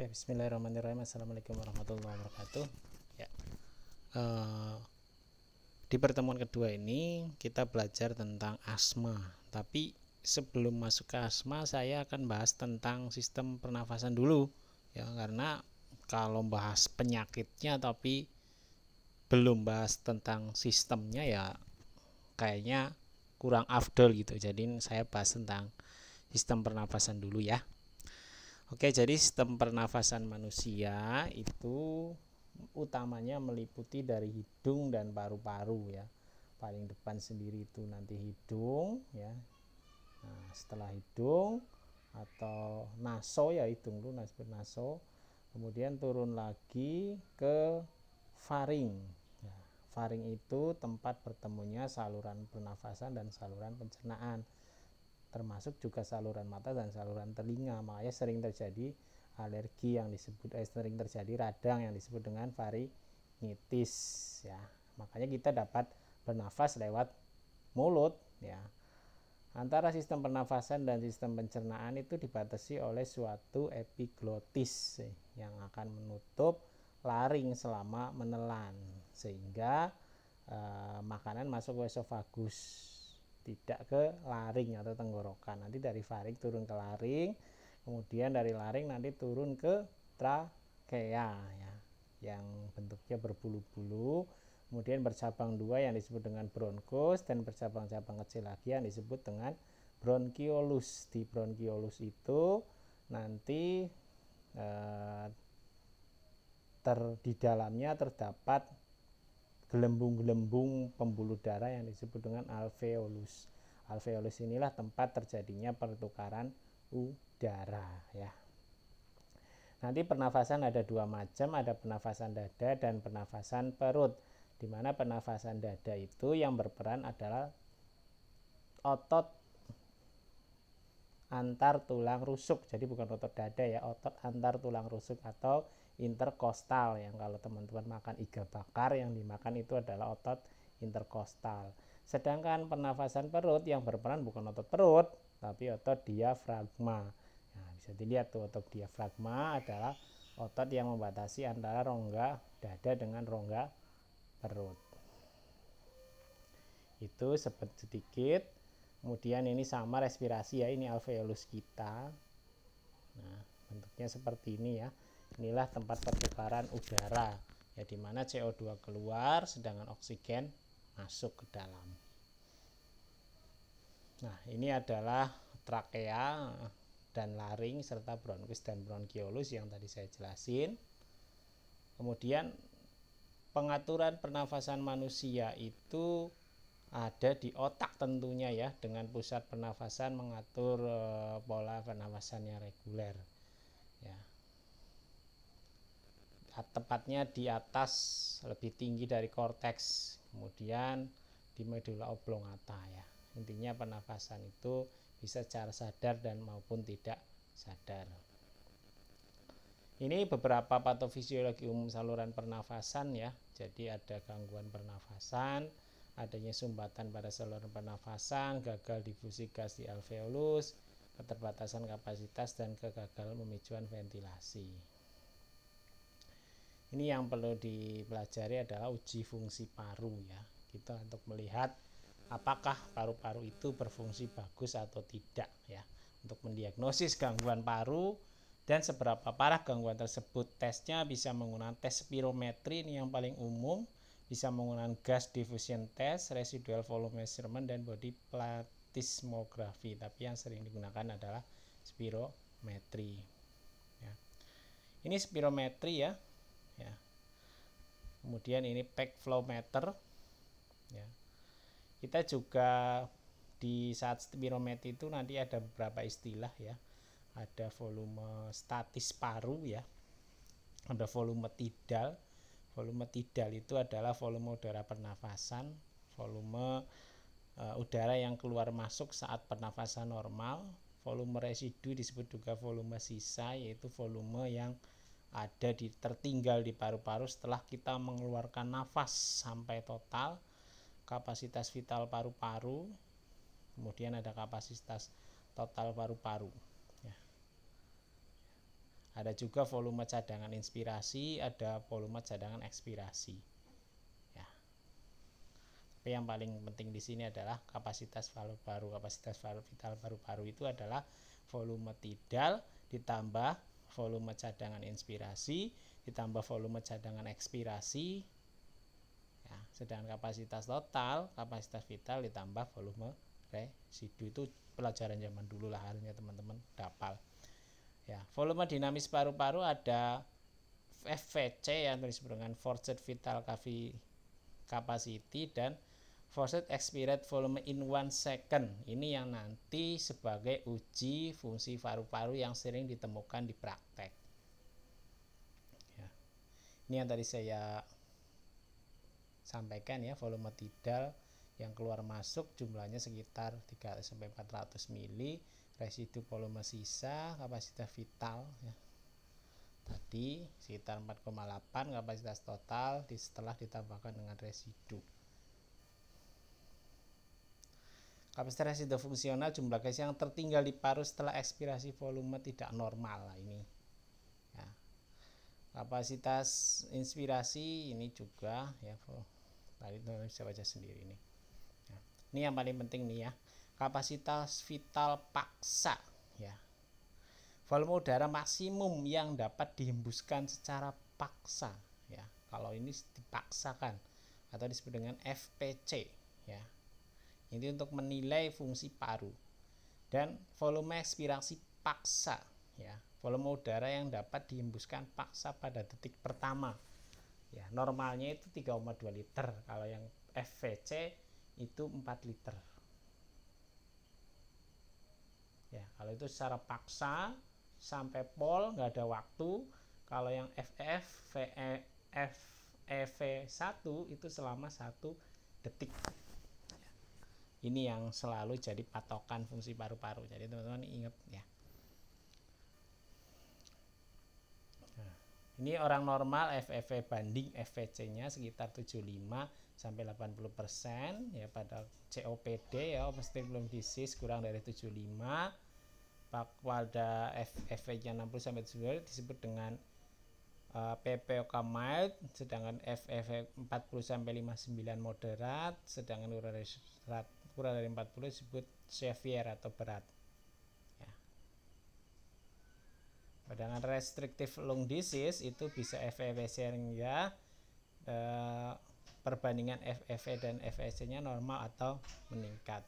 Ya, Bismillahirrahmanirrahim. Assalamualaikum warahmatullahi wabarakatuh. Ya. Uh, di pertemuan kedua ini kita belajar tentang asma. Tapi sebelum masuk ke asma, saya akan bahas tentang sistem pernafasan dulu. Ya, karena kalau bahas penyakitnya tapi belum bahas tentang sistemnya ya kayaknya kurang afdol gitu. Jadi saya bahas tentang sistem pernafasan dulu ya. Oke, jadi sistem pernafasan manusia itu utamanya meliputi dari hidung dan paru-paru ya. Paling depan sendiri itu nanti hidung ya. Nah, setelah hidung atau naso ya hidung lu nasbir naso. Kemudian turun lagi ke faring. Nah, faring itu tempat bertemunya saluran pernafasan dan saluran pencernaan termasuk juga saluran mata dan saluran telinga makanya sering terjadi alergi yang disebut eh, sering terjadi radang yang disebut dengan faringitis ya makanya kita dapat bernafas lewat mulut ya antara sistem pernafasan dan sistem pencernaan itu dibatasi oleh suatu epiglotis yang akan menutup laring selama menelan sehingga eh, makanan masuk ke esofagus tidak ke laring atau tenggorokan. Nanti dari faring turun ke laring, kemudian dari laring nanti turun ke trakea ya, yang bentuknya berbulu-bulu, kemudian bercabang dua yang disebut dengan bronkus dan bercabang-cabang kecil lagi yang disebut dengan bronchiolus Di bronchiolus itu nanti eh, ter di dalamnya terdapat gelembung-gelembung pembuluh darah yang disebut dengan alveolus. Alveolus inilah tempat terjadinya pertukaran udara ya. Nanti pernafasan ada dua macam, ada pernafasan dada dan pernafasan perut. Di mana pernafasan dada itu yang berperan adalah otot antar tulang rusuk. Jadi bukan otot dada ya, otot antar tulang rusuk atau interkostal yang kalau teman-teman makan iga bakar yang dimakan itu adalah otot interkostal. Sedangkan pernafasan perut yang berperan bukan otot perut tapi otot diafragma. Nah, bisa dilihat tuh otot diafragma adalah otot yang membatasi antara rongga dada dengan rongga perut. Itu sedikit. Kemudian ini sama respirasi ya, ini alveolus kita. Nah, bentuknya seperti ini ya inilah tempat pertukaran udara ya di mana CO2 keluar sedangkan oksigen masuk ke dalam nah ini adalah trakea dan laring serta bronkus dan bronkiolus yang tadi saya jelasin kemudian pengaturan pernafasan manusia itu ada di otak tentunya ya dengan pusat pernafasan mengatur eh, pola pernafasan reguler. tepatnya di atas lebih tinggi dari korteks kemudian di medula oblongata ya intinya pernafasan itu bisa secara sadar dan maupun tidak sadar ini beberapa patofisiologi umum saluran pernafasan ya jadi ada gangguan pernafasan adanya sumbatan pada saluran pernafasan gagal difusi gas di alveolus keterbatasan kapasitas dan kegagalan memicuan ventilasi ini yang perlu dipelajari adalah uji fungsi paru ya kita untuk melihat apakah paru-paru itu berfungsi bagus atau tidak ya untuk mendiagnosis gangguan paru dan seberapa parah gangguan tersebut tesnya bisa menggunakan tes spirometri ini yang paling umum bisa menggunakan gas diffusion test, residual volume measurement dan body platysmography tapi yang sering digunakan adalah spirometri ya. ini spirometri ya ya. kemudian ini pack flow meter ya. kita juga di saat spirometer itu nanti ada beberapa istilah ya ada volume statis paru ya ada volume tidal volume tidal itu adalah volume udara pernafasan volume uh, udara yang keluar masuk saat pernafasan normal volume residu disebut juga volume sisa yaitu volume yang ada di tertinggal di paru-paru setelah kita mengeluarkan nafas sampai total kapasitas vital paru-paru kemudian ada kapasitas total paru-paru ya. ada juga volume cadangan inspirasi ada volume cadangan ekspirasi ya. tapi yang paling penting di sini adalah kapasitas paru-paru kapasitas vital paru-paru itu adalah volume tidal ditambah volume cadangan inspirasi ditambah volume cadangan ekspirasi ya, sedangkan kapasitas total kapasitas vital ditambah volume residu itu pelajaran zaman dulu lah harusnya teman-teman dapal ya volume dinamis paru-paru ada FVC yang tulis dengan forced vital capacity dan faucet expired volume in one second ini yang nanti sebagai uji fungsi paru-paru yang sering ditemukan di praktek ya. ini yang tadi saya sampaikan ya volume tidal yang keluar masuk jumlahnya sekitar 300 400 mili residu volume sisa kapasitas vital ya, tadi sekitar 4,8 kapasitas total setelah ditambahkan dengan residu Kapasitas tidak fungsional jumlah gas yang tertinggal di paru setelah ekspirasi volume tidak normal ini. Ya. Kapasitas inspirasi ini juga ya tadi saya baca sendiri ini. Ya. Ini yang paling penting nih ya. Kapasitas vital paksa ya. Volume udara maksimum yang dapat dihembuskan secara paksa ya. Kalau ini dipaksakan atau disebut dengan FPC ya ini untuk menilai fungsi paru. Dan volume ekspirasi paksa ya, volume udara yang dapat dihembuskan paksa pada detik pertama. Ya, normalnya itu 3,2 liter. Kalau yang FVC itu 4 liter. Ya, kalau itu secara paksa sampai pol nggak ada waktu. Kalau yang FF, VE, F, EV1 e itu selama satu detik ini yang selalu jadi patokan fungsi paru-paru jadi teman-teman ingat ya nah, ini orang normal FFV e banding FVC e nya sekitar 75 sampai 80% persen ya pada COPD ya pasti belum disis, kurang dari 75 pada FFV nya 60 sampai 70 disebut dengan Uh, eh, PPOK mild sedangkan FFV e 40 sampai 59 moderat sedangkan urat kurang dari 40 disebut severe atau berat ya. Padahal restrictive lung disease itu bisa FEV nya ya. perbandingan FEV dan FEC-nya normal atau meningkat.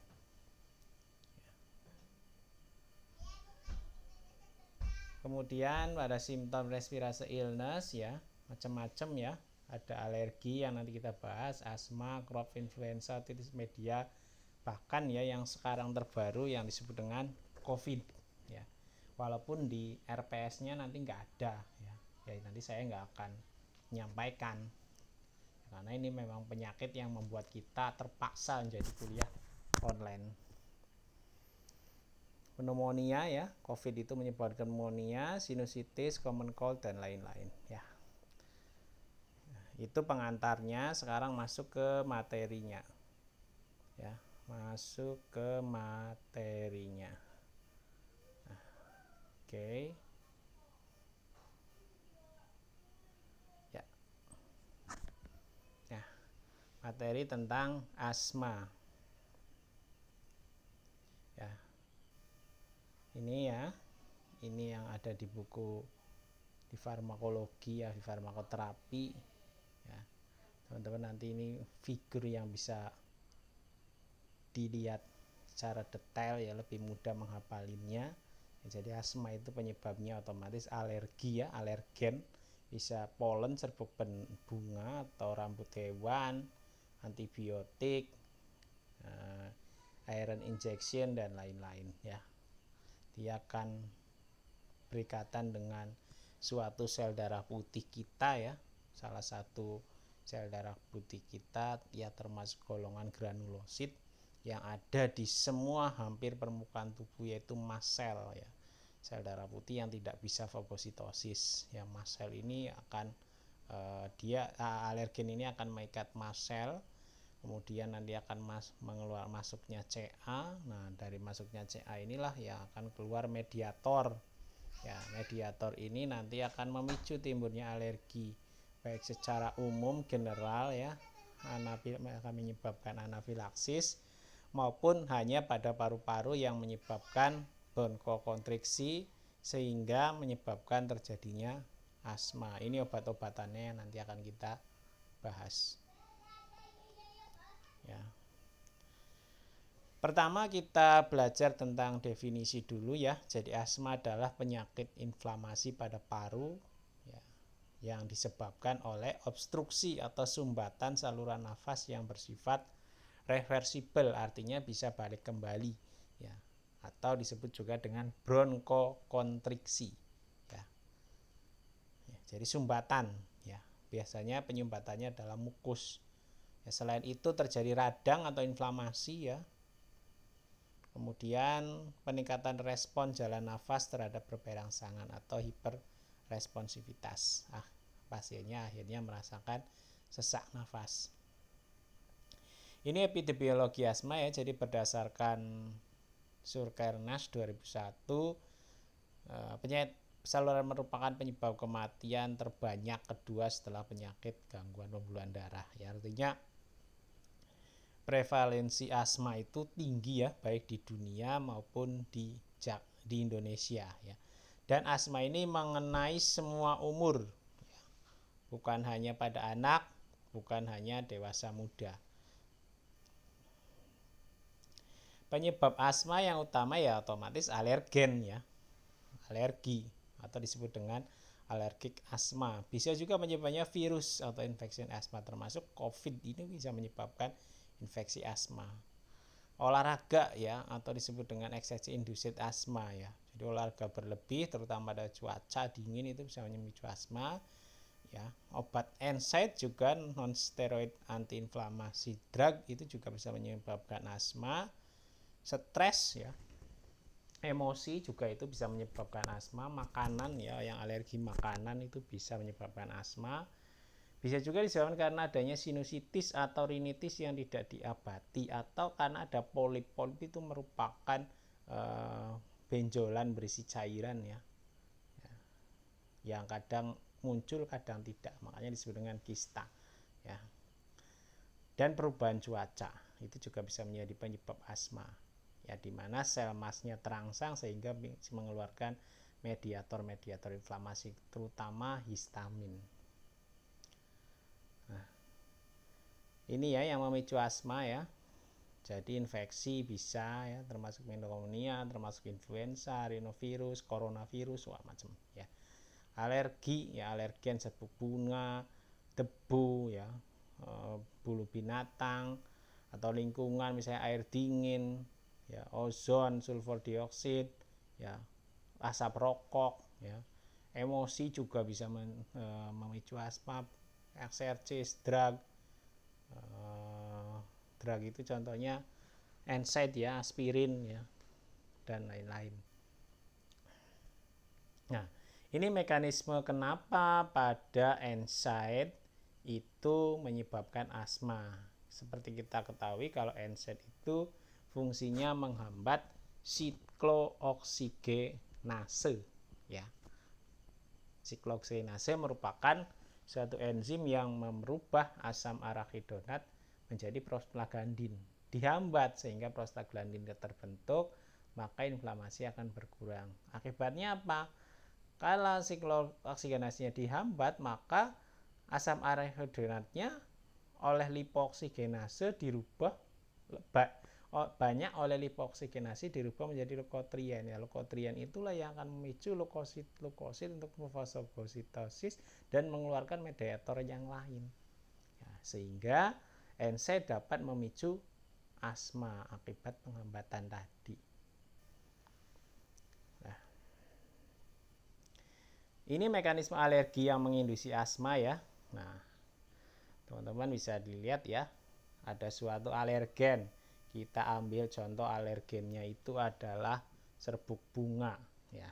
Kemudian pada simptom respirasi illness ya, macam-macam ya. Ada alergi yang nanti kita bahas, asma, crop influenza, titis media, bahkan ya yang sekarang terbaru yang disebut dengan COVID ya walaupun di RPS-nya nanti nggak ada ya jadi ya, nanti saya nggak akan menyampaikan karena ini memang penyakit yang membuat kita terpaksa menjadi kuliah online pneumonia ya COVID itu menyebabkan pneumonia sinusitis common cold dan lain-lain ya itu pengantarnya sekarang masuk ke materinya ya masuk ke materinya nah, oke okay. Ya. ya materi tentang asma ya ini ya ini yang ada di buku di farmakologi ya di farmakoterapi ya teman-teman nanti ini figur yang bisa dilihat secara detail ya lebih mudah menghafalinya jadi asma itu penyebabnya otomatis alergi ya alergen bisa polen serbuk bunga atau rambut hewan antibiotik uh, iron injection dan lain-lain ya dia akan berikatan dengan suatu sel darah putih kita ya salah satu sel darah putih kita ya termasuk golongan granulosit yang ada di semua hampir permukaan tubuh yaitu mast cell ya sel darah putih yang tidak bisa fagositosis ya mast cell ini akan uh, dia eh, alergen ini akan mengikat mast cell kemudian nanti akan mas, mengeluarkan masuknya CA nah dari masuknya CA inilah yang akan keluar mediator ya mediator ini nanti akan memicu timbulnya alergi baik secara umum general ya anafil akan menyebabkan anafilaksis maupun hanya pada paru-paru yang menyebabkan bronkokontriksi sehingga menyebabkan terjadinya asma. Ini obat-obatannya yang nanti akan kita bahas. Ya. Pertama kita belajar tentang definisi dulu ya. Jadi asma adalah penyakit inflamasi pada paru ya, yang disebabkan oleh obstruksi atau sumbatan saluran nafas yang bersifat reversible artinya bisa balik kembali ya atau disebut juga dengan bronkokontriksi ya. ya jadi sumbatan ya biasanya penyumbatannya dalam mukus ya, selain itu terjadi radang atau inflamasi ya kemudian peningkatan respon jalan nafas terhadap berperangsangan atau hiperresponsivitas ah pasiennya akhirnya merasakan sesak nafas ini epidemiologi asma ya, jadi berdasarkan Surkernas 2001 eh, penyakit saluran merupakan penyebab kematian terbanyak kedua setelah penyakit gangguan pembuluh darah. Ya artinya prevalensi asma itu tinggi ya baik di dunia maupun di di Indonesia ya. Dan asma ini mengenai semua umur. Bukan hanya pada anak, bukan hanya dewasa muda. Penyebab asma yang utama ya otomatis alergen ya. Alergi atau disebut dengan alergik asma. Bisa juga menyebabnya virus atau infeksi asma termasuk COVID ini bisa menyebabkan infeksi asma. Olahraga ya atau disebut dengan eksesi induced asma ya. Jadi olahraga berlebih terutama pada cuaca dingin itu bisa menyebabkan asma ya. Obat NSAID juga non steroid antiinflamasi drug itu juga bisa menyebabkan asma stres ya emosi juga itu bisa menyebabkan asma makanan ya yang alergi makanan itu bisa menyebabkan asma bisa juga disebabkan karena adanya sinusitis atau rinitis yang tidak diabati atau karena ada polip polip itu merupakan eh, benjolan berisi cairan ya. ya yang kadang muncul kadang tidak makanya disebut dengan kista ya dan perubahan cuaca itu juga bisa menjadi penyebab asma ya di mana sel masnya terangsang sehingga mengeluarkan mediator-mediator inflamasi terutama histamin. Nah, ini ya yang memicu asma ya. Jadi infeksi bisa ya termasuk pneumonia, termasuk influenza, rhinovirus, coronavirus, wah macam ya. Alergi ya alergen serbuk bunga, debu ya, e, bulu binatang atau lingkungan misalnya air dingin, ya ozon sulfur dioksid ya asap rokok ya emosi juga bisa men, e, memicu asma eksersis drug e, drug itu contohnya NSAID ya aspirin ya dan lain-lain nah ini mekanisme kenapa pada NSAID itu menyebabkan asma seperti kita ketahui kalau NSAID itu fungsinya menghambat siklooksigenase ya. Siklooksigenase merupakan suatu enzim yang merubah asam arachidonat menjadi prostaglandin. Dihambat sehingga prostaglandin terbentuk, maka inflamasi akan berkurang. Akibatnya apa? Kalau siklooksigenasinya dihambat, maka asam arachidonatnya oleh lipoksigenase dirubah Oh, banyak oleh lipoksigenasi dirubah menjadi leukotrien. Ya, leukotrien itulah yang akan memicu leukosit leukosit untuk fosfogositosis dan mengeluarkan mediator yang lain. Ya, sehingga NC dapat memicu asma akibat penghambatan tadi. Nah, ini mekanisme alergi yang menginduksi asma ya. Nah, teman-teman bisa dilihat ya, ada suatu alergen kita ambil contoh alergennya itu adalah serbuk bunga ya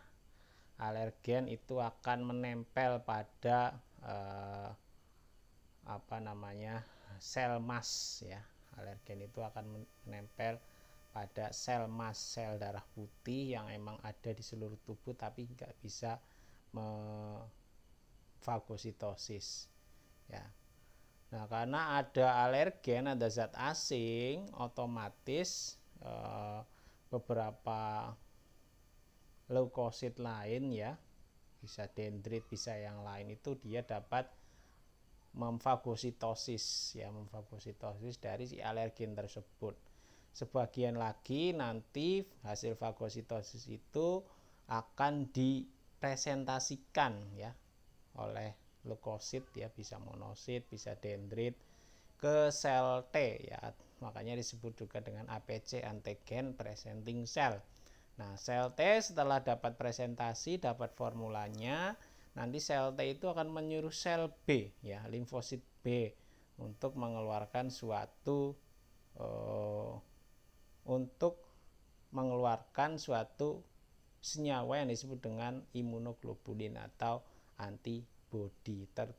alergen itu akan menempel pada eh, apa namanya sel mas ya alergen itu akan menempel pada sel mas sel darah putih yang emang ada di seluruh tubuh tapi nggak bisa fagositosis ya Nah, karena ada alergen, ada zat asing, otomatis e, beberapa leukosit lain ya, bisa dendrit, bisa yang lain itu dia dapat memfagositosis ya, memfagositosis dari si alergen tersebut. Sebagian lagi nanti hasil fagositosis itu akan dipresentasikan ya oleh leukosit ya bisa monosit bisa dendrit ke sel T ya makanya disebut juga dengan APC antigen presenting cell nah sel T setelah dapat presentasi dapat formulanya nanti sel T itu akan menyuruh sel B ya limfosit B untuk mengeluarkan suatu uh, untuk mengeluarkan suatu senyawa yang disebut dengan imunoglobulin atau anti body. Ter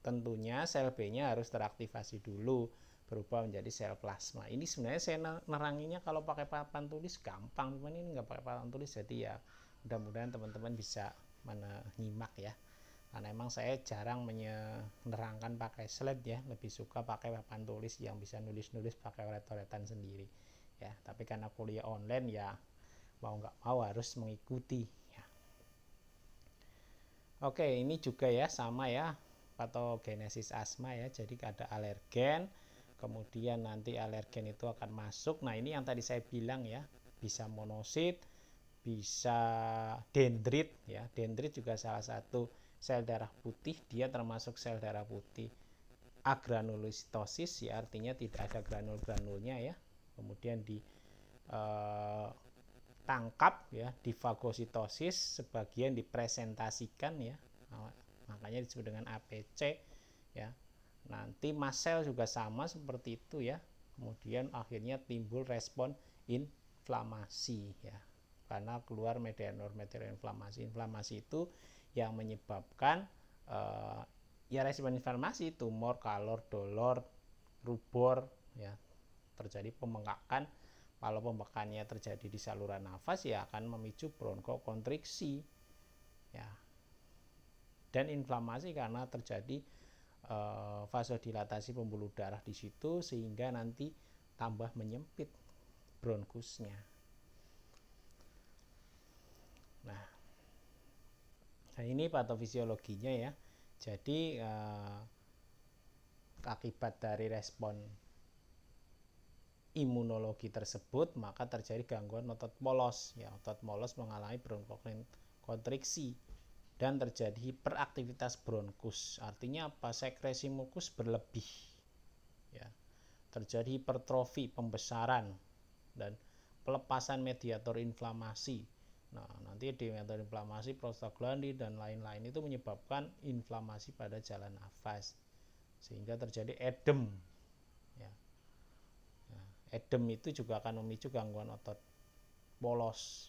tentunya sel B-nya harus teraktivasi dulu berubah menjadi sel plasma. Ini sebenarnya saya neranginya kalau pakai papan tulis gampang, cuman ini nggak pakai papan tulis jadi ya mudah-mudahan teman-teman bisa menyimak ya. Karena emang saya jarang menerangkan pakai slide ya, lebih suka pakai papan tulis yang bisa nulis-nulis pakai oret-oretan sendiri ya. Tapi karena kuliah online ya mau nggak mau harus mengikuti Oke, ini juga ya sama ya patogenesis asma ya. Jadi ada alergen, kemudian nanti alergen itu akan masuk. Nah, ini yang tadi saya bilang ya, bisa monosit, bisa dendrit ya. Dendrit juga salah satu sel darah putih, dia termasuk sel darah putih agranulositosis ya artinya tidak ada granul-granulnya ya. Kemudian di eh, ditangkap ya di fagositosis sebagian dipresentasikan ya nah, makanya disebut dengan APC ya nanti masel juga sama seperti itu ya kemudian akhirnya timbul respon inflamasi ya karena keluar mediator-mediator inflamasi inflamasi itu yang menyebabkan uh, ya respon inflamasi tumor kalor dolor rubor ya terjadi pemengkakan. Kalau pembekannya terjadi di saluran nafas ya akan memicu bronkokontriksi. Ya. Dan inflamasi karena terjadi e, vasodilatasi pembuluh darah di situ sehingga nanti tambah menyempit bronkusnya. Nah, nah ini patofisiologinya ya. Jadi eh, akibat dari respon imunologi tersebut maka terjadi gangguan otot polos ya otot polos mengalami bronkokontriksi dan terjadi hiperaktivitas bronkus artinya apa sekresi mukus berlebih ya terjadi hipertrofi pembesaran dan pelepasan mediator inflamasi Nah, nanti mediator inflamasi prostaglandin dan lain-lain itu menyebabkan inflamasi pada jalan nafas sehingga terjadi edem edem itu juga akan memicu gangguan otot polos.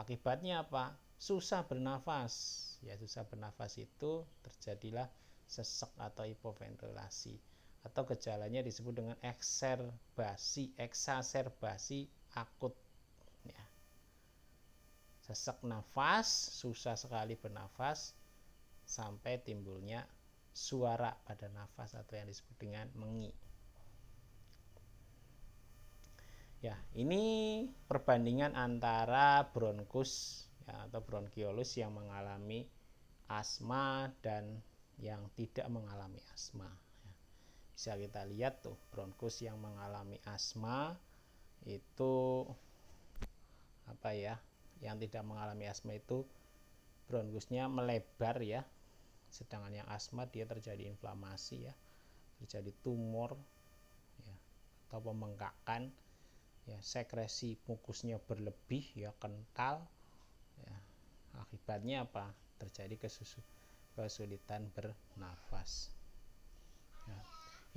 Akibatnya apa? Susah bernafas. Ya, susah bernafas itu terjadilah sesak atau hipoventilasi atau gejalanya disebut dengan ekserbasi, eksaserbasi akut. Ya. sesak nafas, susah sekali bernafas sampai timbulnya suara pada nafas atau yang disebut dengan mengi. Ya, ini perbandingan antara bronkus ya, atau bronkiolus yang mengalami asma dan yang tidak mengalami asma. Bisa kita lihat tuh bronkus yang mengalami asma itu apa ya? Yang tidak mengalami asma itu bronkusnya melebar ya. Sedangkan yang asma dia terjadi inflamasi ya, terjadi tumor ya, atau pembengkakan ya sekresi mukusnya berlebih ya kental ya, akibatnya apa terjadi kesusu, kesulitan bernafas ya.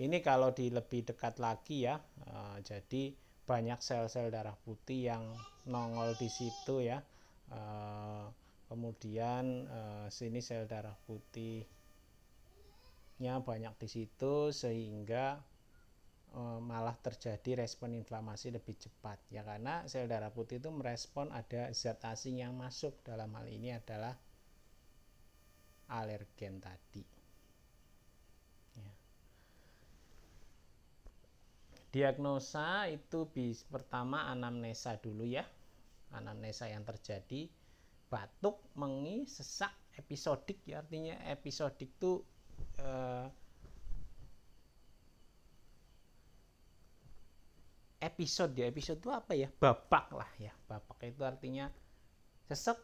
ini kalau di lebih dekat lagi ya uh, jadi banyak sel-sel darah putih yang nongol di situ ya uh, kemudian uh, sini sel darah putihnya banyak di situ sehingga Eh, malah terjadi respon inflamasi lebih cepat ya karena sel darah putih itu merespon ada zat asing yang masuk dalam hal ini adalah alergen tadi ya. diagnosa itu bis, pertama anamnesa dulu ya anamnesa yang terjadi batuk mengi sesak episodik ya artinya episodik itu eh, episode ya episode itu apa ya babak lah ya babak itu artinya sesek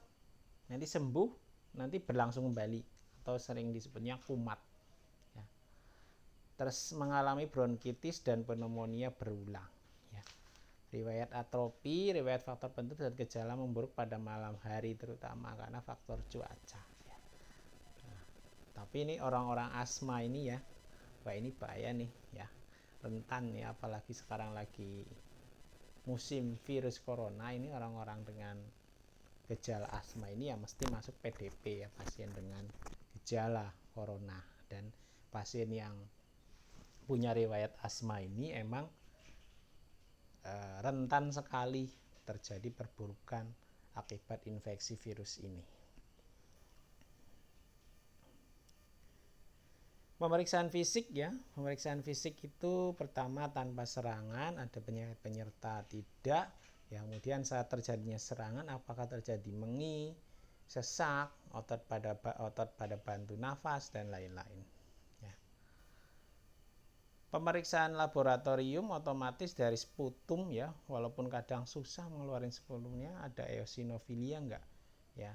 nanti sembuh nanti berlangsung kembali atau sering disebutnya kumat ya. terus mengalami bronkitis dan pneumonia berulang ya. riwayat atropi riwayat faktor penting dan gejala memburuk pada malam hari terutama karena faktor cuaca ya. nah, tapi ini orang-orang asma ini ya wah ini bahaya nih ya rentan ya apalagi sekarang lagi musim virus corona ini orang-orang dengan gejala asma ini ya mesti masuk PDP ya pasien dengan gejala corona dan pasien yang punya riwayat asma ini emang e, rentan sekali terjadi perburukan akibat infeksi virus ini. Pemeriksaan fisik ya, pemeriksaan fisik itu pertama tanpa serangan, ada penyakit penyerta tidak, ya kemudian saat terjadinya serangan apakah terjadi mengi, sesak, otot pada otot pada bantu nafas dan lain-lain. Ya. Pemeriksaan laboratorium otomatis dari sputum ya, walaupun kadang susah ngeluarin sputumnya, ada eosinofilia enggak ya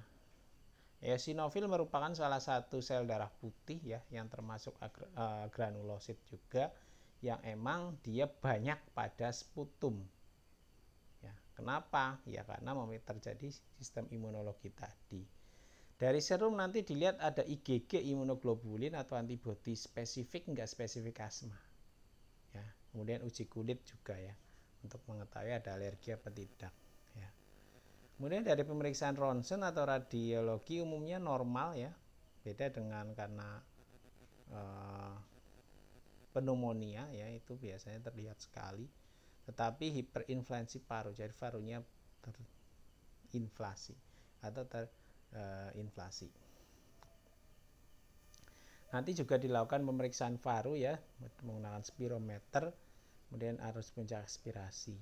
eosinofil ya, merupakan salah satu sel darah putih ya yang termasuk eh, granulosit juga yang emang dia banyak pada sputum. Ya, kenapa? Ya karena terjadi sistem imunologi tadi. Dari serum nanti dilihat ada IgG imunoglobulin atau antibodi spesifik nggak spesifik asma. Ya, kemudian uji kulit juga ya untuk mengetahui ada alergi apa tidak. Kemudian dari pemeriksaan ronsen atau radiologi umumnya normal ya, beda dengan karena e, pneumonia ya itu biasanya terlihat sekali. Tetapi hiperinflasi paru, jadi parunya terinflasi atau terinflasi. Eh, e, Nanti juga dilakukan pemeriksaan paru ya menggunakan spirometer, kemudian arus puncak aspirasi.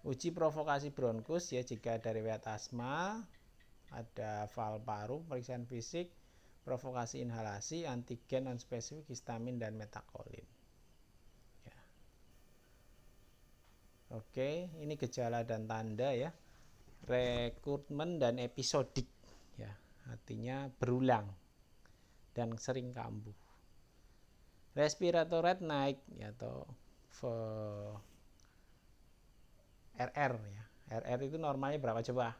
Uji provokasi bronkus ya jika dari riwayat asma ada val paru, pemeriksaan fisik, provokasi inhalasi, antigen non spesifik, histamin dan metakolin. Ya. Oke, ini gejala dan tanda ya. Rekrutmen dan episodik ya, artinya berulang dan sering kambuh. Respirator rate naik ya, atau RR ya. RR itu normalnya berapa coba?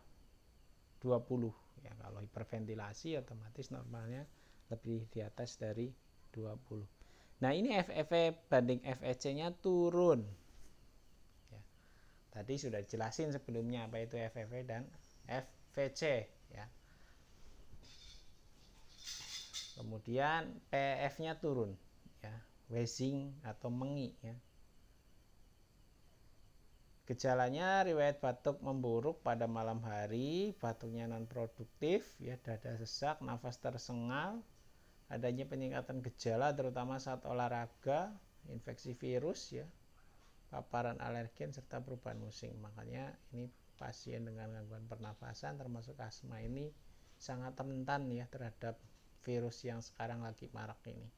20 ya kalau hiperventilasi otomatis normalnya lebih di atas dari 20 nah ini FFE banding FEC nya turun ya. tadi sudah jelasin sebelumnya apa itu FFE dan FVC ya kemudian PF nya turun ya wazing atau mengi ya Gejalanya riwayat batuk memburuk pada malam hari, batuknya non produktif, ya dada sesak, nafas tersengal, adanya peningkatan gejala terutama saat olahraga, infeksi virus ya, paparan alergen serta perubahan musim. Makanya ini pasien dengan gangguan pernafasan termasuk asma ini sangat rentan ya terhadap virus yang sekarang lagi marak ini.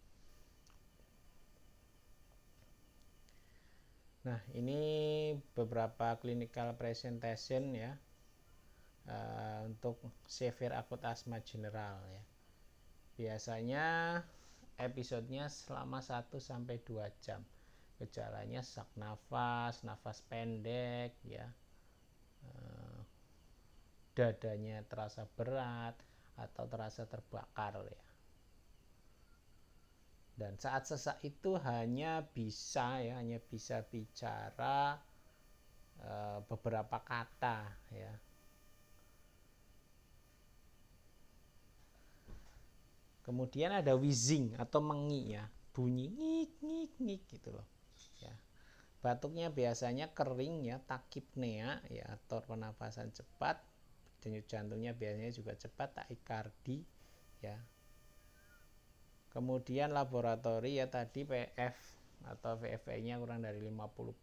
Nah, ini beberapa clinical presentation ya uh, untuk severe akut asma general ya. Biasanya episodenya selama 1 sampai 2 jam. Gejalanya sak nafas, nafas pendek ya. Uh, dadanya terasa berat atau terasa terbakar ya dan saat sesak itu hanya bisa ya hanya bisa bicara e, beberapa kata ya kemudian ada wheezing atau mengi ya bunyi ngik ngik ngik gitu loh ya batuknya biasanya kering ya takipnea ya atau pernapasan cepat denyut jantungnya biasanya juga cepat takikardi ya kemudian laboratori ya tadi PF atau VFA nya kurang dari 50%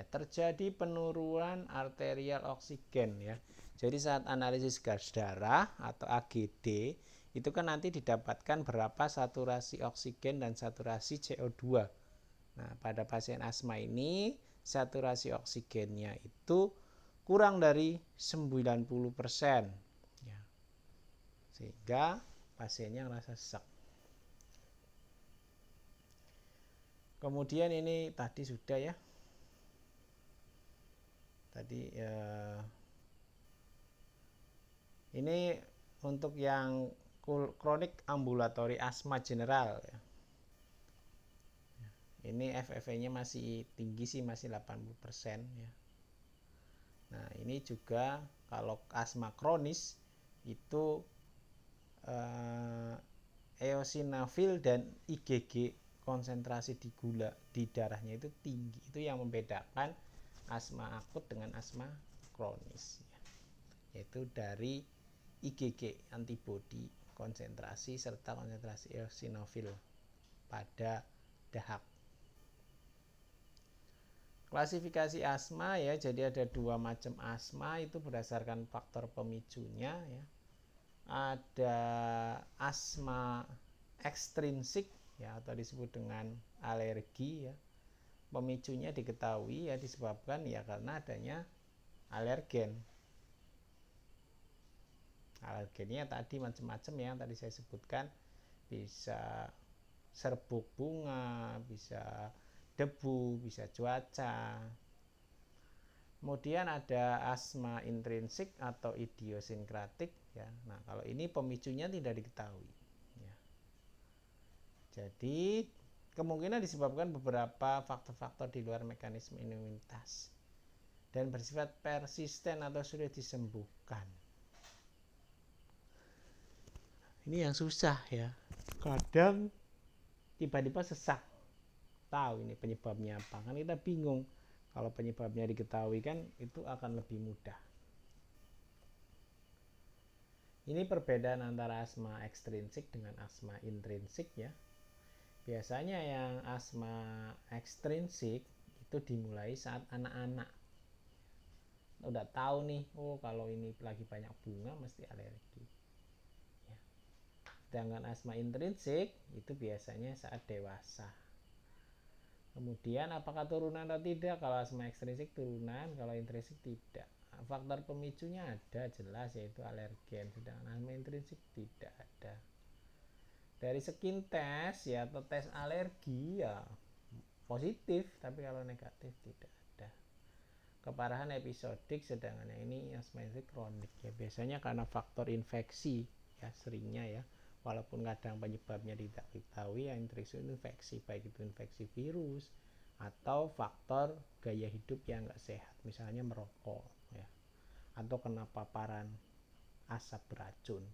ya terjadi penurunan arterial oksigen ya jadi saat analisis gas darah atau AGD itu kan nanti didapatkan berapa saturasi oksigen dan saturasi CO2 nah pada pasien asma ini saturasi oksigennya itu kurang dari 90% ya. sehingga pasiennya ngerasa sesak. Kemudian ini tadi sudah ya. Tadi eh, ini untuk yang kronik ambulatori asma general ya. Ini FFE-nya masih tinggi sih, masih 80% ya. Nah, ini juga kalau asma kronis itu uh, eh, eosinofil dan IgG konsentrasi di gula di darahnya itu tinggi itu yang membedakan asma akut dengan asma kronis ya. yaitu dari IgG antibodi konsentrasi serta konsentrasi eosinofil pada dahak klasifikasi asma ya jadi ada dua macam asma itu berdasarkan faktor pemicunya ya ada asma ekstrinsik ya atau disebut dengan alergi ya. Pemicunya diketahui ya disebabkan ya karena adanya alergen. Alergennya tadi macam-macam ya yang tadi saya sebutkan bisa serbuk bunga, bisa debu, bisa cuaca. Kemudian ada asma intrinsik atau idiosinkratik ya. Nah, kalau ini pemicunya tidak diketahui ya. Jadi kemungkinan disebabkan beberapa faktor-faktor di luar mekanisme imunitas dan bersifat persisten atau sulit disembuhkan. Ini yang susah ya. Kadang tiba-tiba sesak. Tahu ini penyebabnya apa? Kan kita bingung. Kalau penyebabnya diketahui kan itu akan lebih mudah. Ini perbedaan antara asma ekstrinsik dengan asma intrinsik ya. Biasanya yang asma ekstrinsik itu dimulai saat anak-anak udah tahu nih, oh kalau ini lagi banyak bunga mesti alergi. Ya. Sedangkan asma intrinsik itu biasanya saat dewasa. Kemudian apakah turunan atau tidak? Kalau asma ekstrinsik turunan, kalau intrinsik tidak faktor pemicunya ada jelas yaitu alergen sedangkan asma intrinsik tidak ada dari skin test ya atau tes alergi ya positif tapi kalau negatif tidak ada keparahan episodik sedangkan ini yang intrinsik kronik ya biasanya karena faktor infeksi ya seringnya ya walaupun kadang penyebabnya tidak diketahui ya intrinsik infeksi baik itu infeksi virus atau faktor gaya hidup yang nggak sehat misalnya merokok atau kena paparan asap beracun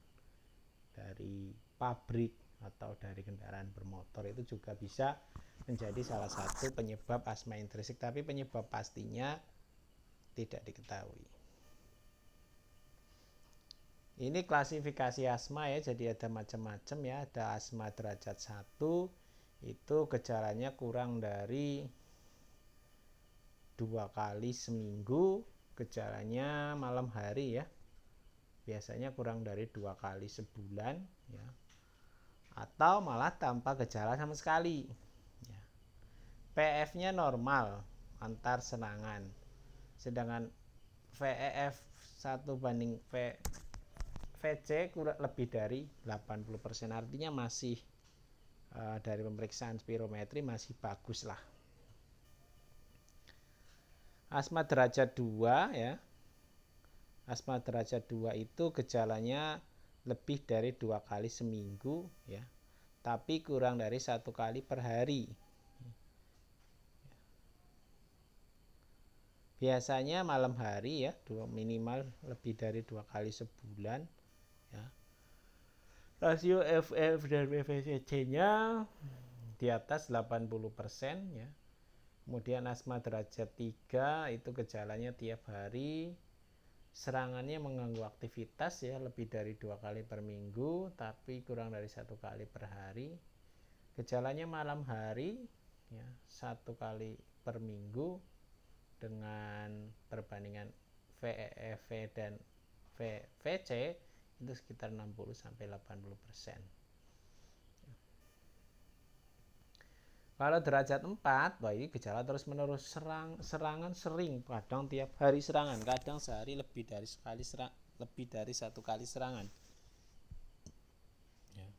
dari pabrik atau dari kendaraan bermotor itu juga bisa menjadi salah satu penyebab asma intrinsik tapi penyebab pastinya tidak diketahui. Ini klasifikasi asma ya, jadi ada macam-macam ya. Ada asma derajat 1 itu gejalanya kurang dari dua kali seminggu gejalanya malam hari ya biasanya kurang dari dua kali sebulan ya atau malah tanpa gejala sama sekali ya. PF-nya normal antar senangan sedangkan VEF 1 banding v, VC kurang lebih dari 80% artinya masih uh, dari pemeriksaan spirometri masih bagus lah asma derajat 2 ya. Asma derajat 2 itu gejalanya lebih dari dua kali seminggu ya. Tapi kurang dari satu kali per hari. Biasanya malam hari ya, dua minimal lebih dari dua kali sebulan ya. Rasio FF dan BVCC-nya di atas 80% ya Kemudian asma derajat 3 itu gejalanya tiap hari. Serangannya mengganggu aktivitas ya lebih dari dua kali per minggu tapi kurang dari satu kali per hari. Gejalanya malam hari ya satu kali per minggu dengan perbandingan VEF e dan VVC e e itu sekitar 60 sampai 80 persen. Kalau derajat 4, wah ini gejala terus-menerus serang serangan sering, kadang tiap hari serangan, kadang sehari lebih dari sekali serang, lebih dari satu kali serangan. Ya.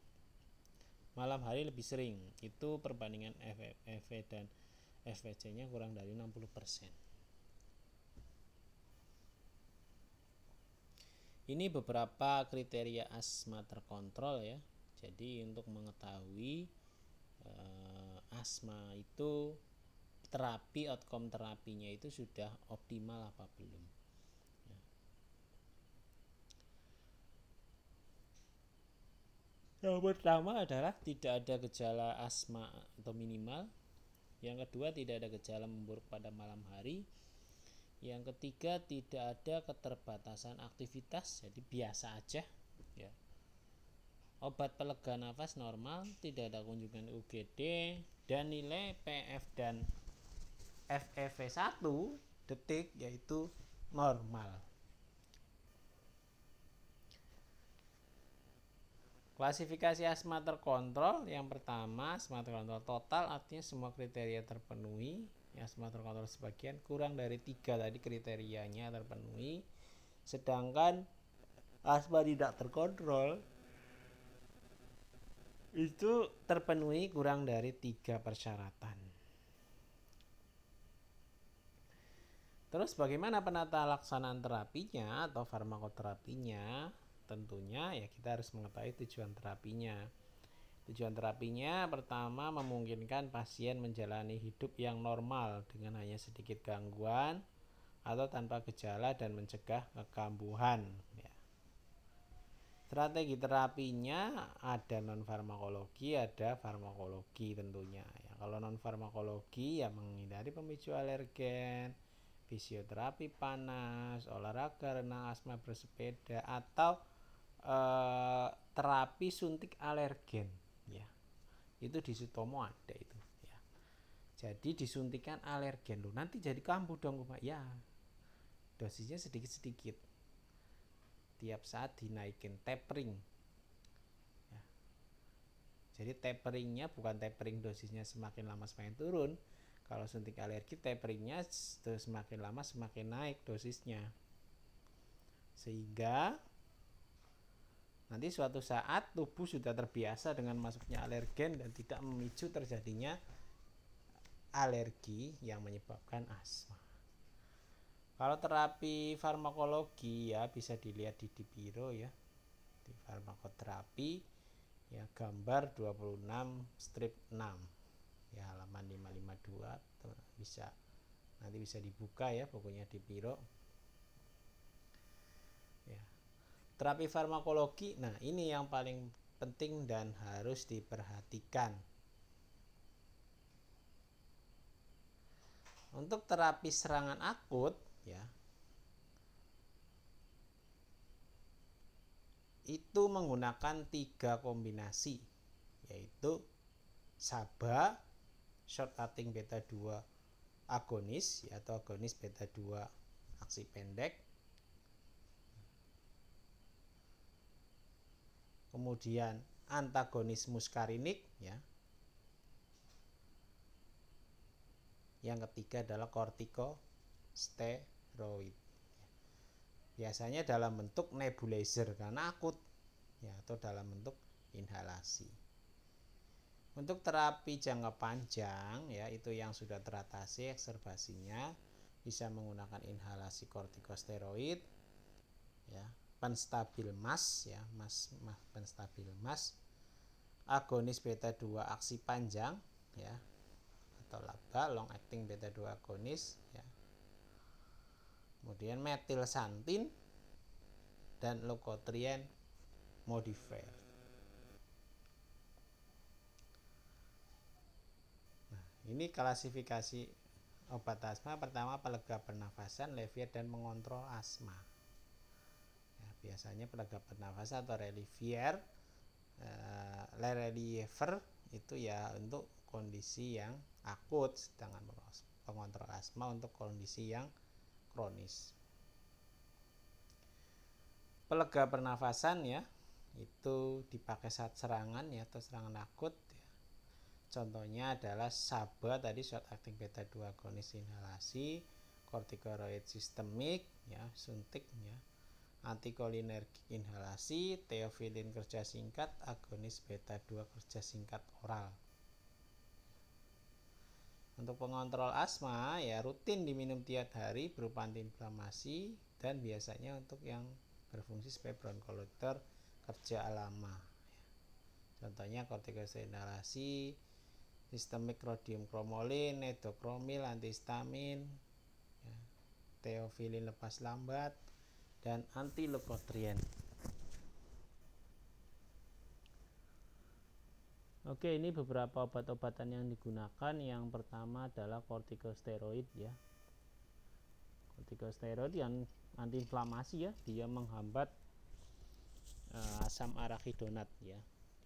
Malam hari lebih sering. Itu perbandingan FV, FV dan FVC-nya kurang dari 60%. Ini beberapa kriteria asma terkontrol ya. Jadi untuk mengetahui eh, asma itu terapi outcome terapinya itu sudah optimal apa belum ya. yang pertama adalah tidak ada gejala asma atau minimal yang kedua tidak ada gejala memburuk pada malam hari yang ketiga tidak ada keterbatasan aktivitas jadi biasa aja obat pelega nafas normal, tidak ada kunjungan UGD, dan nilai PF dan FEV1 detik yaitu normal. Klasifikasi asma terkontrol yang pertama asma terkontrol total artinya semua kriteria terpenuhi asma terkontrol sebagian kurang dari tiga tadi kriterianya terpenuhi sedangkan asma tidak terkontrol itu terpenuhi kurang dari tiga persyaratan. Terus bagaimana penata laksanaan terapinya atau farmakoterapinya? Tentunya ya kita harus mengetahui tujuan terapinya. Tujuan terapinya pertama memungkinkan pasien menjalani hidup yang normal dengan hanya sedikit gangguan atau tanpa gejala dan mencegah kekambuhan. Strategi terapinya ada non farmakologi, ada farmakologi tentunya. Ya, kalau non farmakologi ya menghindari pemicu alergen, fisioterapi panas, olahraga renang asma bersepeda atau e, terapi suntik alergen ya. Itu di Sutomo ada itu ya. Jadi disuntikan alergen loh. Nanti jadi kambuh dong, Pak. Ya. Dosisnya sedikit-sedikit tiap saat dinaikin tapering ya. jadi taperingnya bukan tapering dosisnya semakin lama semakin turun kalau suntik alergi taperingnya semakin lama semakin naik dosisnya sehingga nanti suatu saat tubuh sudah terbiasa dengan masuknya alergen dan tidak memicu terjadinya alergi yang menyebabkan asma kalau terapi farmakologi ya bisa dilihat di Dipiro ya di farmakoterapi ya gambar 26 strip 6 ya halaman 552 bisa nanti bisa dibuka ya pokoknya di biro. ya terapi farmakologi nah ini yang paling penting dan harus diperhatikan untuk terapi serangan akut ya itu menggunakan tiga kombinasi yaitu Saba short acting beta 2 agonis atau agonis beta 2 aksi pendek kemudian antagonis muskarinik ya yang ketiga adalah kortiko asteroid biasanya dalam bentuk nebulizer karena akut ya atau dalam bentuk inhalasi untuk terapi jangka panjang ya itu yang sudah teratasi ekserbasinya bisa menggunakan inhalasi kortikosteroid ya penstabil mas ya mas, mas penstabil mas agonis beta 2 aksi panjang ya atau laba long acting beta 2 agonis ya kemudian metil santin dan leukotrien modifier. Nah, ini klasifikasi obat asma pertama pelega pernafasan, Levir dan mengontrol asma. Ya, biasanya pelega pernafasan atau relivier, uh, eh, reliever itu ya untuk kondisi yang akut, sedangkan pengontrol asma untuk kondisi yang kronis. Pelega pernafasan ya, itu dipakai saat serangan ya atau serangan akut. Ya. Contohnya adalah SABA tadi saat acting beta 2 agonis inhalasi, kortikoroid sistemik ya, suntik ya, antikolinergik inhalasi, teofilin kerja singkat, agonis beta 2 kerja singkat oral. Untuk pengontrol asma ya rutin diminum tiap hari berupa antiinflamasi dan biasanya untuk yang berfungsi sebagai bronkolektor kerja lama. Contohnya kortikosteroid inhalasi, sistemik rhodium kromolin, edokromil, antihistamin, ya, teofilin lepas lambat, dan antileukotrien. Oke, ini beberapa obat-obatan yang digunakan. Yang pertama adalah kortikosteroid ya. Kortikosteroid yang antiinflamasi ya, dia menghambat uh, asam arachidonat ya.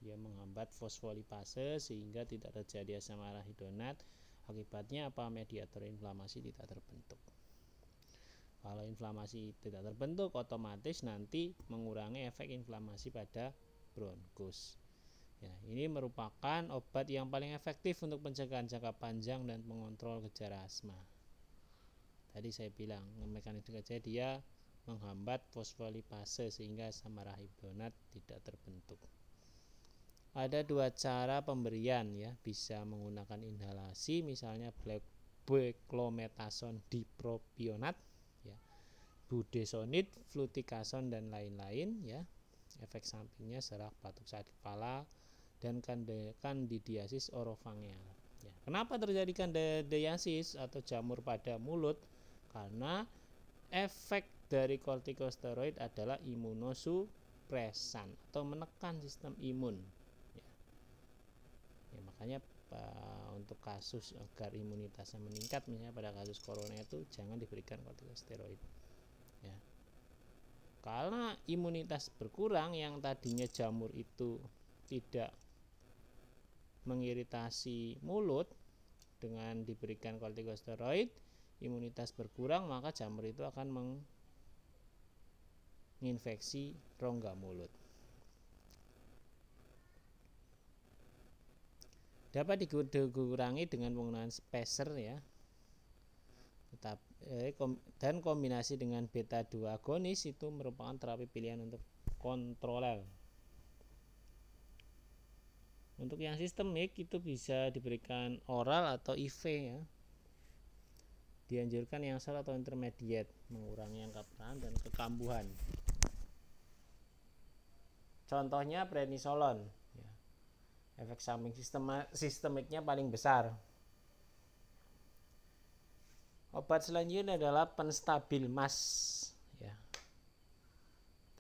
Dia menghambat fosfolipase sehingga tidak terjadi asam arachidonat. Akibatnya apa? Mediator inflamasi tidak terbentuk. Kalau inflamasi tidak terbentuk, otomatis nanti mengurangi efek inflamasi pada bronkus. Ya, ini merupakan obat yang paling efektif untuk pencegahan jangka panjang dan mengontrol gejala asma. Tadi saya bilang, mekanisme kerja dia menghambat fosfolipase sehingga samarahidronat tidak terbentuk. Ada dua cara pemberian ya, bisa menggunakan inhalasi misalnya beclometason dipropionat ya, budesonid, flutikason dan lain-lain ya. Efek sampingnya serak batuk sakit kepala, dan kandidiasis orofangial. Ya. Kenapa terjadi kandidiasis atau jamur pada mulut? Karena efek dari kortikosteroid adalah imunosupresan atau menekan sistem imun. Ya. Ya, makanya uh, untuk kasus agar imunitasnya meningkat misalnya pada kasus corona itu jangan diberikan kortikosteroid. Ya. Karena imunitas berkurang yang tadinya jamur itu tidak mengiritasi mulut dengan diberikan kortikosteroid, imunitas berkurang, maka jamur itu akan menginfeksi rongga mulut. Dapat dikurangi dengan penggunaan spacer ya. Tetap, eh, dan kombinasi dengan beta 2 agonis itu merupakan terapi pilihan untuk kontrol. Untuk yang sistemik ya, itu bisa diberikan oral atau IV ya. Dianjurkan yang sel atau intermediate mengurangi peran dan kekambuhan. Contohnya prednisolon. Ya. Efek samping sistema, sistemiknya paling besar. Obat selanjutnya adalah penstabil mas. Ya.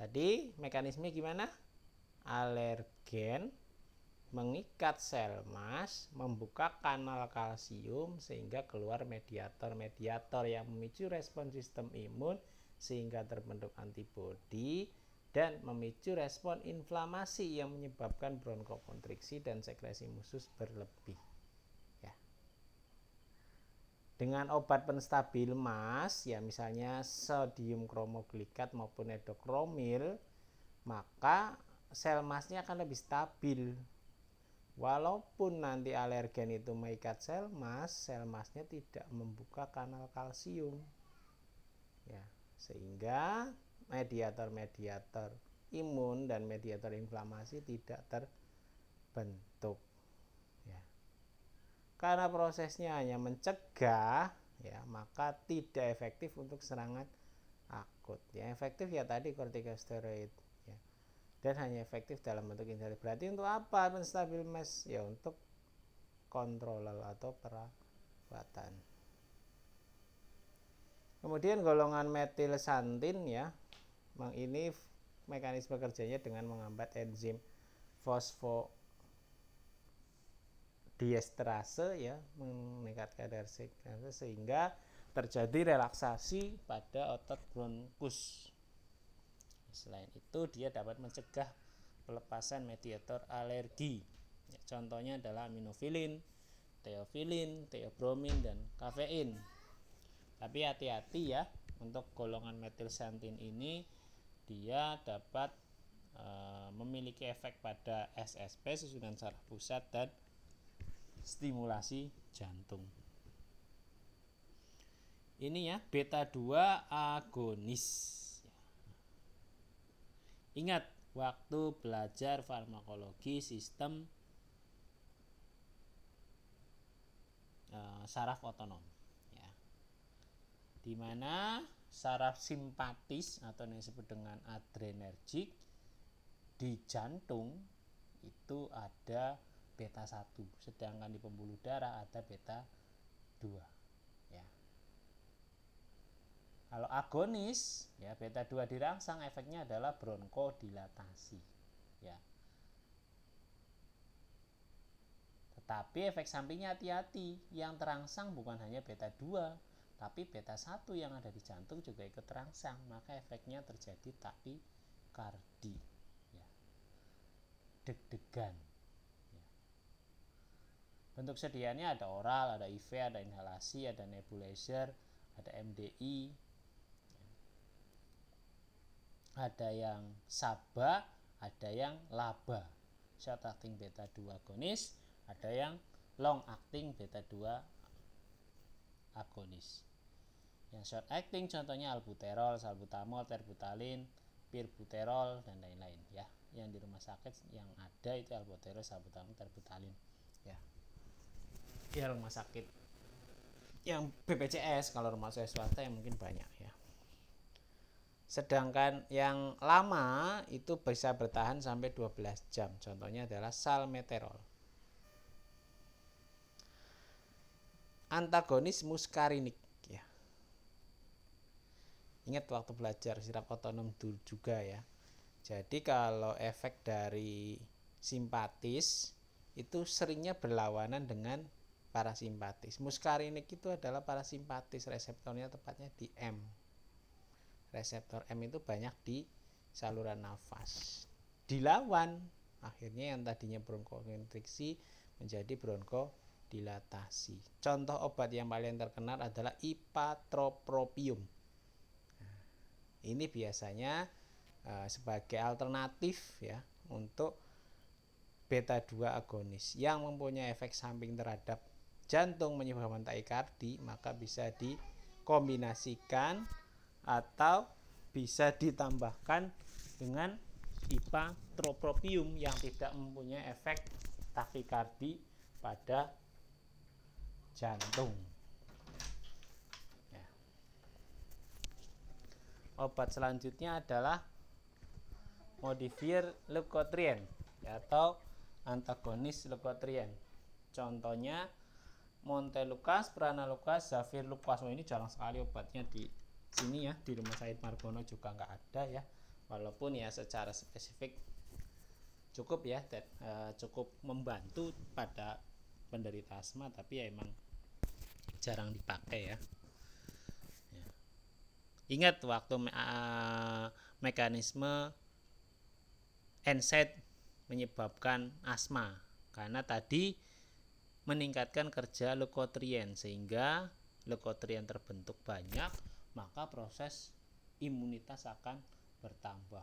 Tadi mekanisme gimana? Alergen mengikat sel mas, membuka kanal kalsium sehingga keluar mediator-mediator yang memicu respon sistem imun sehingga terbentuk antibodi dan memicu respon inflamasi yang menyebabkan bronkokontriksi dan sekresi musus berlebih. Ya. Dengan obat penstabil mas, ya misalnya sodium kromoglikat maupun edokromil, maka sel masnya akan lebih stabil Walaupun nanti alergen itu mengikat sel mas, sel masnya tidak membuka kanal kalsium. Ya, sehingga mediator-mediator imun dan mediator inflamasi tidak terbentuk. Ya. Karena prosesnya hanya mencegah, ya, maka tidak efektif untuk serangan akut. Yang efektif ya tadi kortikosteroid dan hanya efektif dalam bentuk inhalasi. Berarti untuk apa penstabil mes? Ya untuk kontrol atau perawatan. Kemudian golongan metil santin ya, ini mekanisme kerjanya dengan menghambat enzim fosfodiesterase ya, meningkatkan kadar sehingga terjadi relaksasi pada otot bronkus. Selain itu, dia dapat mencegah pelepasan mediator alergi. Ya, contohnya adalah aminofilin, teofilin, teobromin, dan kafein. Tapi hati-hati ya, untuk golongan metilsantin ini dia dapat e, memiliki efek pada SSP, susunan saraf pusat, dan stimulasi jantung. Ini ya, beta 2 agonis. Ingat, waktu belajar farmakologi sistem e, saraf otonom ya. mana saraf simpatis atau yang disebut dengan adrenergik di jantung itu ada beta 1 sedangkan di pembuluh darah ada beta 2 kalau agonis, ya beta 2 dirangsang efeknya adalah bronkodilatasi. Ya. Tetapi efek sampingnya hati-hati, yang terangsang bukan hanya beta 2, tapi beta 1 yang ada di jantung juga ikut terangsang, maka efeknya terjadi tapi kardi. Ya. Deg-degan. Ya. Bentuk sediaannya ada oral, ada IV, ada inhalasi, ada nebulizer, ada MDI, ada yang saba, ada yang laba. Short acting beta 2 agonis, ada yang long acting beta 2 agonis. Yang short acting contohnya albuterol, salbutamol, terbutalin, pirbuterol dan lain-lain ya. Yang di rumah sakit yang ada itu albuterol, salbutamol, terbutalin ya. Di rumah sakit yang BPJS kalau rumah sakit swasta yang mungkin banyak ya. Sedangkan yang lama itu bisa bertahan sampai 12 jam. Contohnya adalah salmeterol. Antagonis muskarinik ya. Ingat waktu belajar sirap otonom dulu juga ya. Jadi kalau efek dari simpatis itu seringnya berlawanan dengan parasimpatis. Muskarinik itu adalah parasimpatis, reseptornya tepatnya di M reseptor M itu banyak di saluran nafas. Dilawan, akhirnya yang tadinya bronkokonstriksi menjadi bronkodilatasi. Contoh obat yang paling terkenal adalah ipatropropium. Nah, ini biasanya uh, sebagai alternatif ya untuk beta 2 agonis yang mempunyai efek samping terhadap jantung menyebabkan taikardi maka bisa dikombinasikan atau bisa ditambahkan dengan IPA tropropium yang tidak mempunyai efek takikardi pada jantung. Ya. Obat selanjutnya adalah modifier leukotrien atau antagonis leukotrien. Contohnya Montelukas, pranalukast Zafir Oh, ini jarang sekali obatnya di sini ya di rumah Said Marbono juga nggak ada ya walaupun ya secara spesifik cukup ya dan uh, e, cukup membantu pada penderita asma tapi ya emang jarang dipakai ya, ya. ingat waktu me uh, mekanisme NSAID menyebabkan asma karena tadi meningkatkan kerja leukotrien sehingga leukotrien terbentuk banyak maka proses imunitas akan bertambah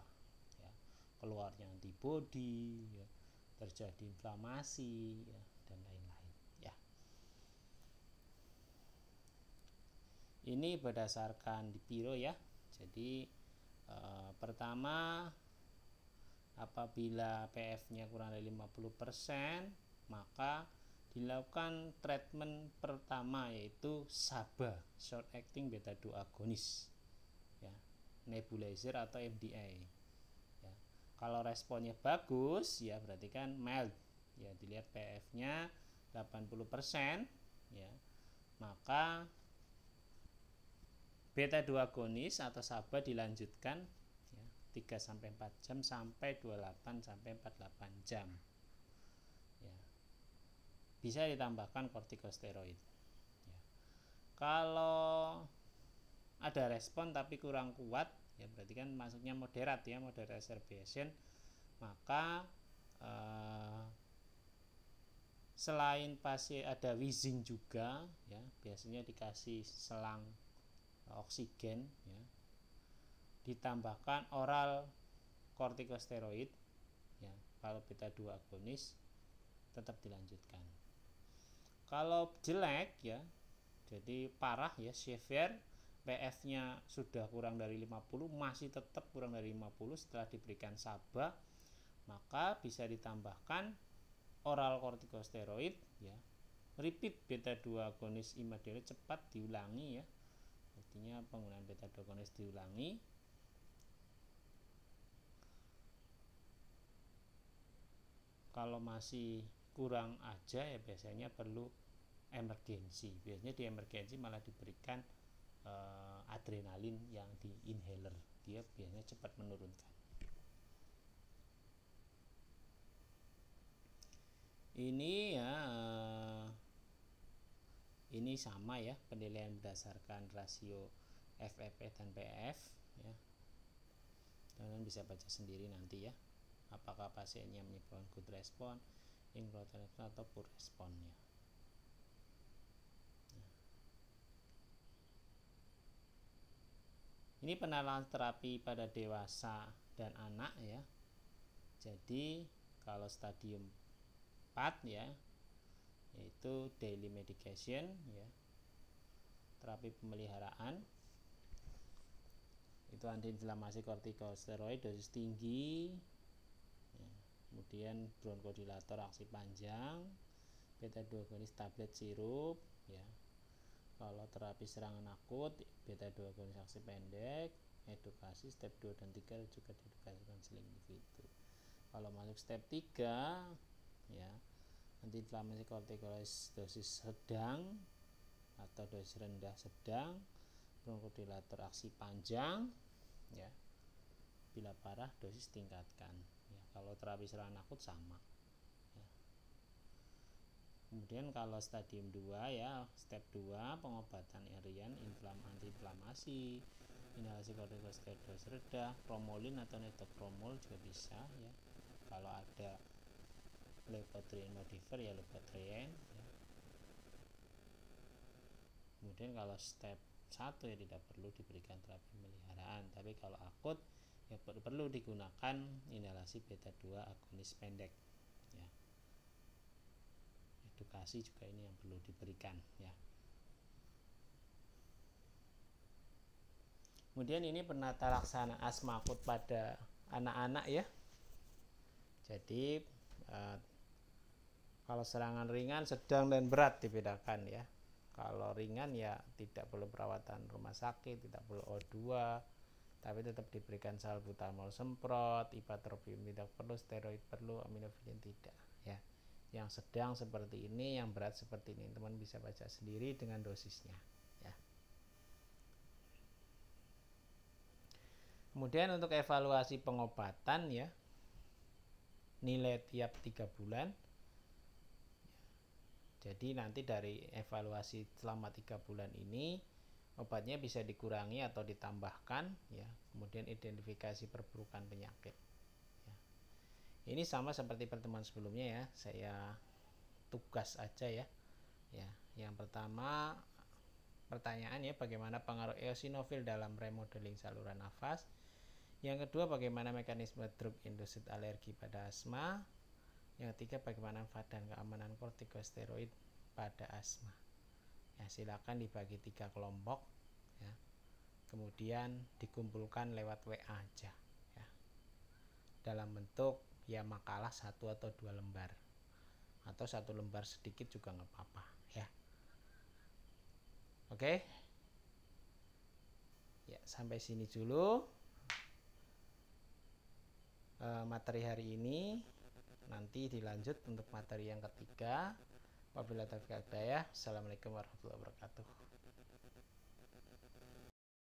ya. keluarnya antibodi ya. terjadi inflamasi ya. dan lain-lain ya ini berdasarkan di piro ya jadi e, pertama apabila PF-nya kurang dari 50% maka dilakukan treatment pertama yaitu SABA short acting beta 2 agonis ya nebulizer atau MDI ya. kalau responnya bagus ya berarti kan mild ya dilihat PF nya 80% ya maka beta 2 agonis atau SABA dilanjutkan ya, 3 sampai 4 jam sampai 28 sampai 48 jam bisa ditambahkan kortikosteroid ya. kalau ada respon tapi kurang kuat ya berarti kan masuknya moderat ya moderat exacerbation maka eh, selain pasti ada wheezing juga ya biasanya dikasih selang oksigen ya ditambahkan oral kortikosteroid ya kalau beta 2 agonis tetap dilanjutkan kalau jelek ya jadi parah ya severe ps nya sudah kurang dari 50 masih tetap kurang dari 50 setelah diberikan sabah maka bisa ditambahkan oral kortikosteroid ya repeat beta 2 agonis imadiolit cepat diulangi ya artinya penggunaan beta 2 agonis diulangi kalau masih kurang aja ya biasanya perlu emergensi biasanya di emergensi malah diberikan uh, adrenalin yang di inhaler dia biasanya cepat menurunkan ini ya uh, ini sama ya penilaian berdasarkan rasio FFP dan PF ya teman-teman bisa baca sendiri nanti ya apakah pasiennya menyebabkan good response inverter atau pure responnya ini penalaran terapi pada dewasa dan anak ya jadi kalau stadium 4 ya yaitu daily medication ya terapi pemeliharaan itu antiinflamasi kortikosteroid dosis tinggi kemudian bronkodilator aksi panjang beta agonis tablet sirup ya kalau terapi serangan akut beta agonis aksi pendek edukasi step 2 dan 3 juga edukasi seling itu. kalau masuk step 3 ya nanti inflamasi kortikolis dosis sedang atau dosis rendah sedang bronkodilator aksi panjang ya bila parah dosis tingkatkan kalau terapi serangan akut sama ya. kemudian kalau stadium 2 ya step 2 pengobatan irian inflam antiinflamasi inhalasi kortikosteroid dos rendah promolin atau netopromol juga bisa ya kalau ada lepotrien modifier ya leukotrien ya. kemudian kalau step satu ya tidak perlu diberikan terapi pemeliharaan tapi kalau akut ya perlu digunakan inhalasi beta 2 agonis pendek ya edukasi juga ini yang perlu diberikan ya kemudian ini penata laksana asma akut pada anak-anak ya jadi eh, kalau serangan ringan sedang dan berat dibedakan ya kalau ringan ya tidak perlu perawatan rumah sakit tidak perlu O2 tapi tetap diberikan salbutamol semprot, ipatropium tidak perlu, steroid perlu, aminofilin tidak ya. Yang sedang seperti ini, yang berat seperti ini, teman bisa baca sendiri dengan dosisnya ya. Kemudian untuk evaluasi pengobatan ya. Nilai tiap tiga bulan. Jadi nanti dari evaluasi selama tiga bulan ini obatnya bisa dikurangi atau ditambahkan ya kemudian identifikasi perburukan penyakit ya. ini sama seperti pertemuan sebelumnya ya saya tugas aja ya ya yang pertama pertanyaannya bagaimana pengaruh eosinofil dalam remodeling saluran nafas yang kedua bagaimana mekanisme drug induced alergi pada asma yang ketiga bagaimana manfaat dan keamanan kortikosteroid pada asma ya silakan dibagi tiga kelompok ya kemudian dikumpulkan lewat WA aja ya dalam bentuk ya makalah satu atau dua lembar atau satu lembar sedikit juga nggak apa-apa ya oke ya sampai sini dulu e, materi hari ini nanti dilanjut untuk materi yang ketiga Wabillahi taufiq hidayah. Assalamualaikum warahmatullahi wabarakatuh.